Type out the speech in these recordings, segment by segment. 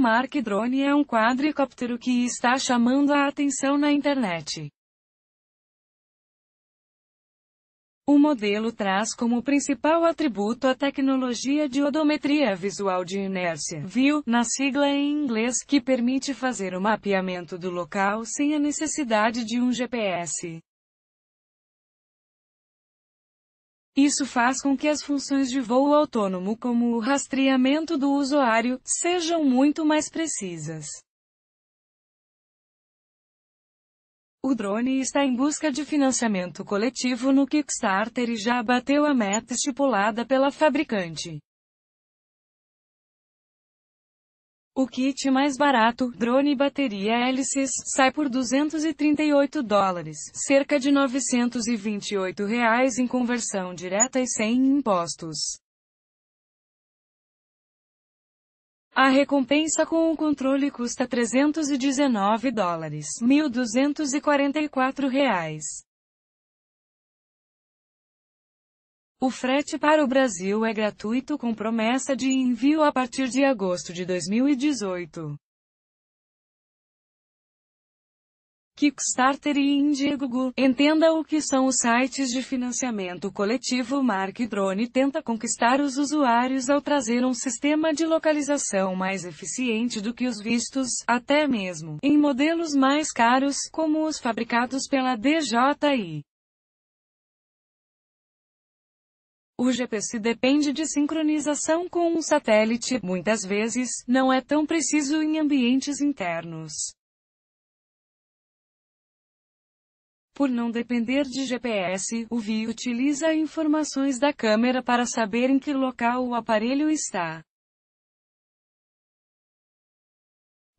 Mark Drone é um quadricóptero que está chamando a atenção na internet. O modelo traz como principal atributo a tecnologia de odometria visual de inércia, VIU, na sigla em inglês, que permite fazer o mapeamento do local sem a necessidade de um GPS. Isso faz com que as funções de voo autônomo, como o rastreamento do usuário, sejam muito mais precisas. O drone está em busca de financiamento coletivo no Kickstarter e já bateu a meta estipulada pela fabricante. O kit mais barato, drone e bateria hélices, sai por 238 dólares, cerca de 928 reais em conversão direta e sem impostos. A recompensa com o controle custa 319 dólares, 1.244 reais. O frete para o Brasil é gratuito com promessa de envio a partir de agosto de 2018. Kickstarter e Indiegogo. Entenda o que são os sites de financiamento coletivo. Mark Drone tenta conquistar os usuários ao trazer um sistema de localização mais eficiente do que os vistos, até mesmo em modelos mais caros, como os fabricados pela DJI. O GPS depende de sincronização com um satélite, muitas vezes, não é tão preciso em ambientes internos. Por não depender de GPS, o VI utiliza informações da câmera para saber em que local o aparelho está.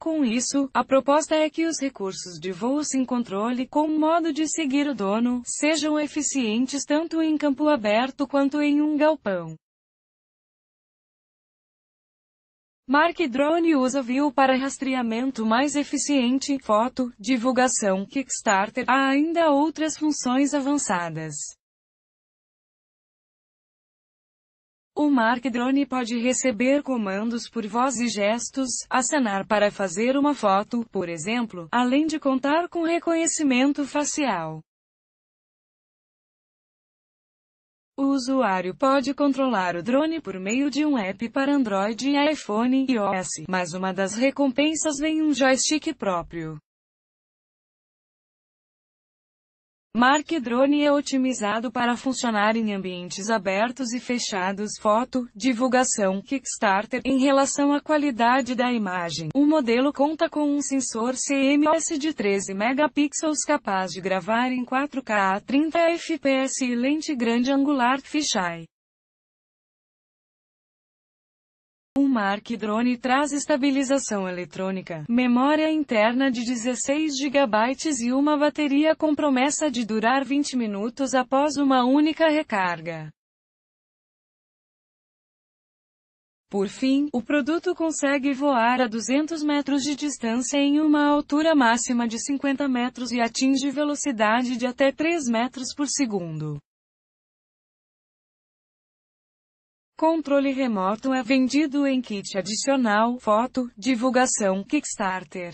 Com isso, a proposta é que os recursos de voo sem controle com modo de seguir o dono sejam eficientes tanto em campo aberto quanto em um galpão. Mark Drone usa View para rastreamento mais eficiente, foto, divulgação, Kickstarter, há ainda outras funções avançadas. O Mark Drone pode receber comandos por voz e gestos, acenar para fazer uma foto, por exemplo, além de contar com reconhecimento facial. O usuário pode controlar o drone por meio de um app para Android e iPhone e iOS, mas uma das recompensas vem um joystick próprio. Marque Drone é otimizado para funcionar em ambientes abertos e fechados. Foto, divulgação, Kickstarter. Em relação à qualidade da imagem, o modelo conta com um sensor CMOS de 13 megapixels capaz de gravar em 4K a 30 fps e lente grande angular fisheye. O Mark Drone traz estabilização eletrônica, memória interna de 16 GB e uma bateria com promessa de durar 20 minutos após uma única recarga. Por fim, o produto consegue voar a 200 metros de distância em uma altura máxima de 50 metros e atinge velocidade de até 3 metros por segundo. Controle remoto é vendido em kit adicional, foto, divulgação, Kickstarter.